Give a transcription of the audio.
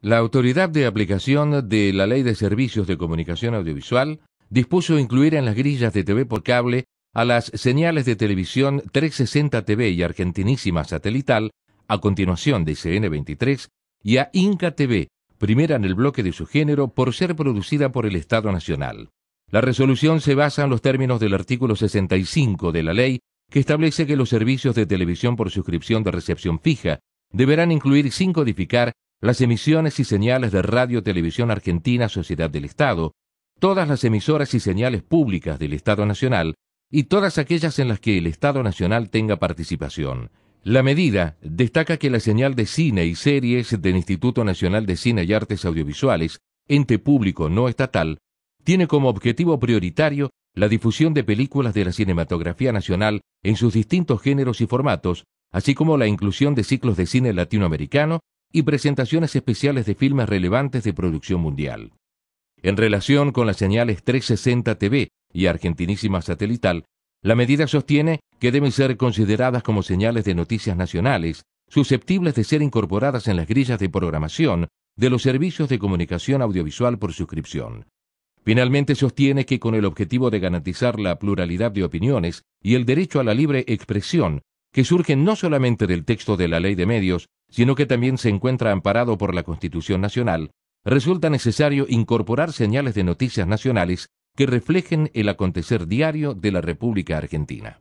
La autoridad de aplicación de la Ley de Servicios de Comunicación Audiovisual dispuso incluir en las grillas de TV por cable a las señales de televisión 360 TV y Argentinísima Satelital, a continuación de CN23, y a Inca TV, primera en el bloque de su género por ser producida por el Estado Nacional. La resolución se basa en los términos del artículo 65 de la ley, que establece que los servicios de televisión por suscripción de recepción fija deberán incluir sin codificar las emisiones y señales de Radio Televisión Argentina Sociedad del Estado, todas las emisoras y señales públicas del Estado Nacional y todas aquellas en las que el Estado Nacional tenga participación. La medida destaca que la señal de cine y series del Instituto Nacional de Cine y Artes Audiovisuales, ente público no estatal, tiene como objetivo prioritario la difusión de películas de la cinematografía nacional en sus distintos géneros y formatos, así como la inclusión de ciclos de cine latinoamericano y presentaciones especiales de filmes relevantes de producción mundial. En relación con las señales 360 TV y Argentinísima Satelital, la medida sostiene que deben ser consideradas como señales de noticias nacionales, susceptibles de ser incorporadas en las grillas de programación de los servicios de comunicación audiovisual por suscripción. Finalmente sostiene que con el objetivo de garantizar la pluralidad de opiniones y el derecho a la libre expresión, que surgen no solamente del texto de la ley de medios, sino que también se encuentra amparado por la Constitución Nacional, resulta necesario incorporar señales de noticias nacionales que reflejen el acontecer diario de la República Argentina.